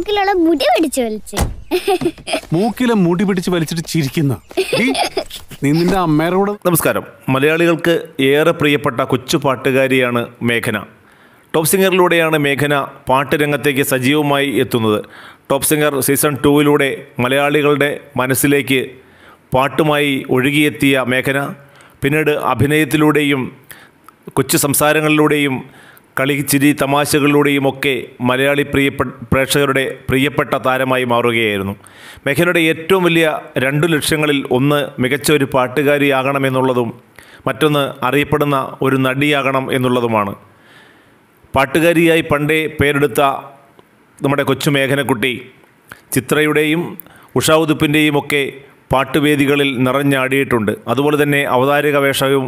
മൂക്കിലുള്ള മുടി പിടിച്ചു വലിച്ച് മൂക്കിലെ മുടി പിടിച്ച് വലിച്ചിട്ട് ചിരിക്കുന്നു നിന്റെ അമ്മയോട് നമസ്കാരം മലയാളികൾക്ക് ഏറെ പ്രിയപ്പെട്ട കൊച്ചു പാട്ടുകാരിയാണ് മേഘന ടോപ്പ് സിംഗറിലൂടെയാണ് മേഘന പാട്ട് രംഗത്തേക്ക് സജീവമായി എത്തുന്നത് ടോപ്പ് സിംഗർ സീസൺ ടുവിലൂടെ മലയാളികളുടെ മനസ്സിലേക്ക് പാട്ടുമായി ഒഴുകിയെത്തിയ മേഘന പിന്നീട് അഭിനയത്തിലൂടെയും കൊച്ചു സംസാരങ്ങളിലൂടെയും കളിച്ചിരി തമാശകളിലൂടെയുമൊക്കെ മലയാളി പ്രിയപ്പെ പ്രേക്ഷകരുടെ പ്രിയപ്പെട്ട താരമായി മാറുകയായിരുന്നു മെഹനയുടെ ഏറ്റവും വലിയ രണ്ടു ലക്ഷ്യങ്ങളിൽ ഒന്ന് മികച്ച ഒരു പാട്ടുകാരിയാകണമെന്നുള്ളതും മറ്റൊന്ന് അറിയപ്പെടുന്ന ഒരു നടിയാകണം എന്നുള്ളതുമാണ് പാട്ടുകാരിയായി പണ്ടേ പേരെടുത്ത നമ്മുടെ കൊച്ചു മേഘനക്കുട്ടി ചിത്രയുടെയും ഉഷാവുതുപ്പിൻ്റെയും ഒക്കെ പാട്ടുവേദികളിൽ നിറഞ്ഞാടിയിട്ടുണ്ട് അതുപോലെ തന്നെ അവതാരക വേഷവും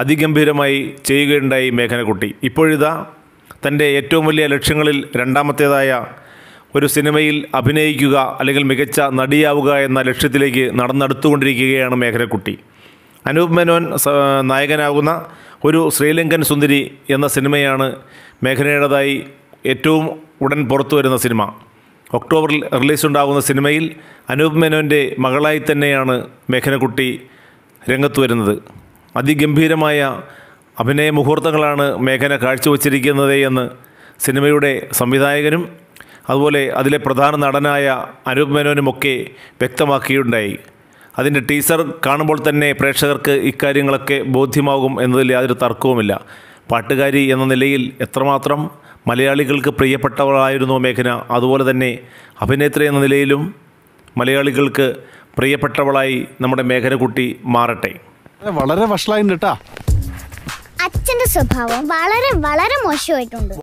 അതിഗംഭീരമായി ചെയ്യുകയുണ്ടായി മേഘനക്കുട്ടി ഇപ്പോഴിതാ തൻ്റെ ഏറ്റവും വലിയ ലക്ഷ്യങ്ങളിൽ രണ്ടാമത്തേതായ ഒരു സിനിമയിൽ അഭിനയിക്കുക അല്ലെങ്കിൽ മികച്ച നടിയാവുക എന്ന ലക്ഷ്യത്തിലേക്ക് നടന്നെടുത്തുകൊണ്ടിരിക്കുകയാണ് മേഘനക്കുട്ടി അനൂപ് മേനോൻ നായകനാകുന്ന ഒരു ശ്രീലങ്കൻ സുന്ദരി എന്ന സിനിമയാണ് മേഘനയുടേതായി ഏറ്റവും ഉടൻ പുറത്തു വരുന്ന സിനിമ ഒക്ടോബറിൽ റിലീസ് ഉണ്ടാകുന്ന സിനിമയിൽ അനൂപ് മേനോൻ്റെ മകളായി തന്നെയാണ് മേഘനക്കുട്ടി രംഗത്ത് വരുന്നത് അതിഗംഭീരമായ അഭിനയ മുഹൂർത്തങ്ങളാണ് മേഘന കാഴ്ചവെച്ചിരിക്കുന്നത് എന്ന് സിനിമയുടെ സംവിധായകനും അതുപോലെ അതിലെ പ്രധാന നടനായ അനൂപ് മേനോനുമൊക്കെ വ്യക്തമാക്കിയിട്ടുണ്ടായി അതിൻ്റെ ടീസർ കാണുമ്പോൾ തന്നെ പ്രേക്ഷകർക്ക് ഇക്കാര്യങ്ങളൊക്കെ ബോധ്യമാകും എന്നതിൽ യാതൊരു തർക്കവുമില്ല പാട്ടുകാരി എന്ന നിലയിൽ എത്രമാത്രം മലയാളികൾക്ക് പ്രിയപ്പെട്ടവളായിരുന്നു മേഘന അതുപോലെ തന്നെ അഭിനേത്രി എന്ന നിലയിലും മലയാളികൾക്ക് പ്രിയപ്പെട്ടവളായി നമ്മുടെ മേഘനക്കുട്ടി മാറട്ടെ വളരെ വഷളായിട്ടാ അച്ഛന്റെ സ്വഭാവം വളരെ വളരെ മോശമായിട്ടുണ്ട്